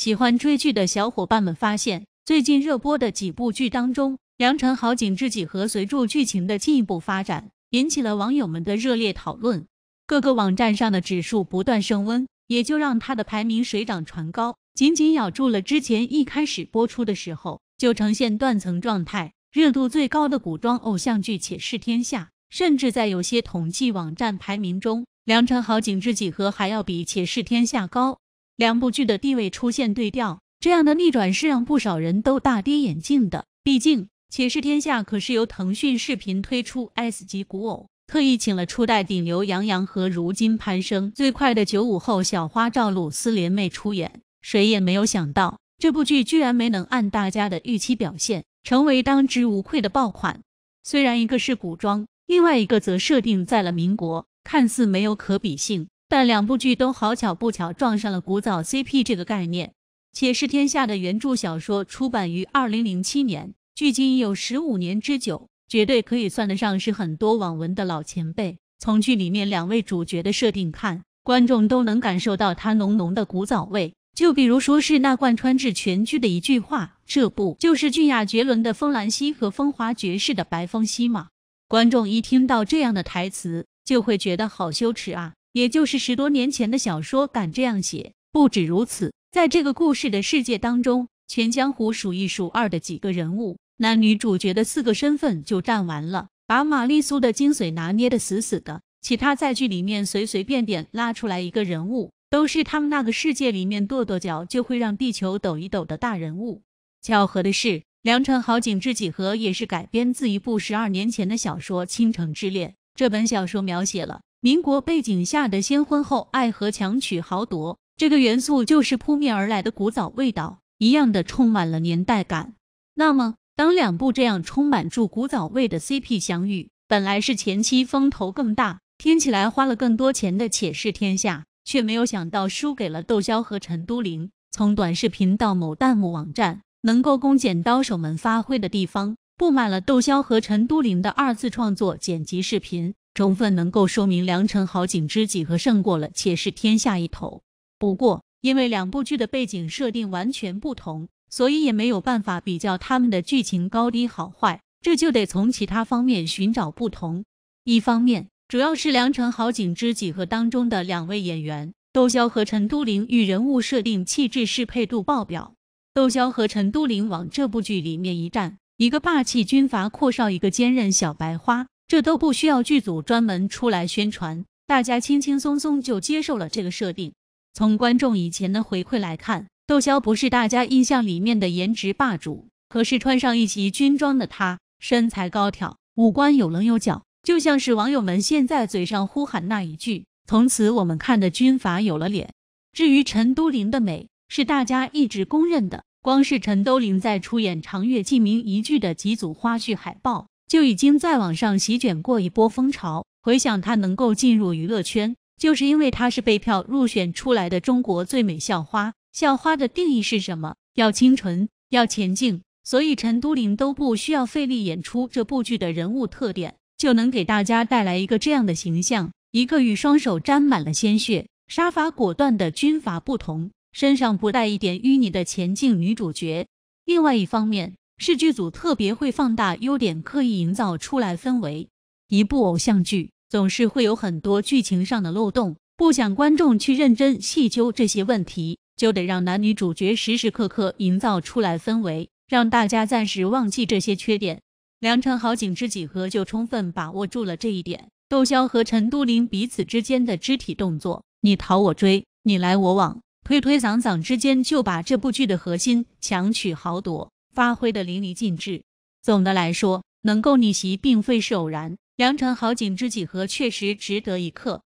喜欢追剧的小伙伴们发现，最近热播的几部剧当中，《良辰好景致几何》随着剧情的进一步发展，引起了网友们的热烈讨论，各个网站上的指数不断升温，也就让它的排名水涨船高，紧紧咬住了之前一开始播出的时候就呈现断层状态、热度最高的古装偶像剧《且试天下》，甚至在有些统计网站排名中，《良辰好景致几何》还要比《且试天下》高。两部剧的地位出现对调，这样的逆转是让不少人都大跌眼镜的。毕竟《且试天下》可是由腾讯视频推出 S 级古偶，特意请了初代顶流杨洋和如今攀升最快的九五后小花赵露思联袂出演。谁也没有想到，这部剧居然没能按大家的预期表现，成为当之无愧的爆款。虽然一个是古装，另外一个则设定在了民国，看似没有可比性。但两部剧都好巧不巧撞上了古早 CP 这个概念，且是天下的原著小说出版于二零零七年，距今已有十五年之久，绝对可以算得上是很多网文的老前辈。从剧里面两位主角的设定看，观众都能感受到它浓浓的古早味。就比如说是那贯穿至全剧的一句话，这不就是俊雅绝伦的风兰溪和风华绝世的白风溪吗？观众一听到这样的台词，就会觉得好羞耻啊！也就是十多年前的小说敢这样写，不止如此，在这个故事的世界当中，全江湖数一数二的几个人物，男女主角的四个身份就占完了，把玛丽苏的精髓拿捏得死死的。其他在剧里面随随便便拉出来一个人物，都是他们那个世界里面跺跺脚就会让地球抖一抖的大人物。巧合的是，《良辰好景知几何》也是改编自一部十二年前的小说《倾城之恋》，这本小说描写了。民国背景下的先婚后爱和强取豪夺，这个元素就是扑面而来的古早味道，一样的充满了年代感。那么，当两部这样充满住古早味的 CP 相遇，本来是前期风头更大、听起来花了更多钱的《且试天下》，却没有想到输给了窦骁和陈都灵。从短视频到某弹幕网站，能够供剪刀手们发挥的地方，布满了窦骁和陈都灵的二次创作剪辑视频。充分能够说明《良辰好景知几何》胜过了，且是天下一统。不过，因为两部剧的背景设定完全不同，所以也没有办法比较他们的剧情高低好坏，这就得从其他方面寻找不同。一方面，主要是《良辰好景知几何》当中的两位演员窦骁和陈都灵与人物设定气质适配度爆表。窦骁和陈都灵往这部剧里面一站，一个霸气军阀阔少，一个坚韧小白花。这都不需要剧组专门出来宣传，大家轻轻松松就接受了这个设定。从观众以前的回馈来看，窦骁不是大家印象里面的颜值霸主，可是穿上一袭军装的他，身材高挑，五官有棱有角，就像是网友们现在嘴上呼喊那一句：“从此我们看的军阀有了脸。”至于陈都灵的美，是大家一直公认的。光是陈都灵在出演《长月烬明》一剧的几组花絮海报。就已经在网上席卷过一波风潮。回想她能够进入娱乐圈，就是因为她是被票入选出来的中国最美校花。校花的定义是什么？要清纯，要前进。所以陈都灵都不需要费力演出这部剧的人物特点，就能给大家带来一个这样的形象：一个与双手沾满了鲜血、杀伐果断的军阀不同，身上不带一点淤泥的前进女主角。另外一方面。是剧组特别会放大优点，刻意营造出来氛围。一部偶像剧总是会有很多剧情上的漏洞，不想观众去认真细究这些问题，就得让男女主角时时刻刻营造出来氛围，让大家暂时忘记这些缺点。《良辰好景之几何》就充分把握住了这一点。窦骁和陈都灵彼此之间的肢体动作，你逃我追，你来我往，推推搡搡之间就把这部剧的核心强取豪夺。发挥的淋漓尽致。总的来说，能够逆袭并非是偶然，良辰好景知几何，确实值得一刻。